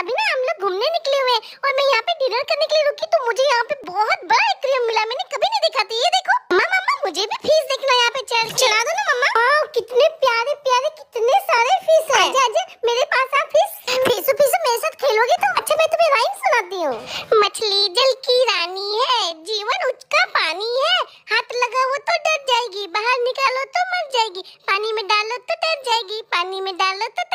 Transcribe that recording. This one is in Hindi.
अभी ना हम लोग घूमने निकले हुए और मैं यहाँ पे डिनर करने के लिए रुकी तो मुझे यहाँ पे बहुत बड़ा आइसक्रीम मिला मैंने कभी नहीं देखा था ये देखो मामा मामा मुझे भी फीस देखना यहाँ पे चल चला दो ना मम्मा वाओ कितने प्यारे प्यारे कितने सारे फीस है आजा आजा मेरे पास आ फीस फीसो फीसो मेरे साथ खेलोगे तो अच्छा मैं तुम्हें राइम सुनाती हूँ मछली जल की रानी है जीवन उसका पानी है हाथ लगाओ तो डर जाएगी बाहर निकालो तो मर जाएगी पानी में डालो तो डर जाएगी पानी में डालो तो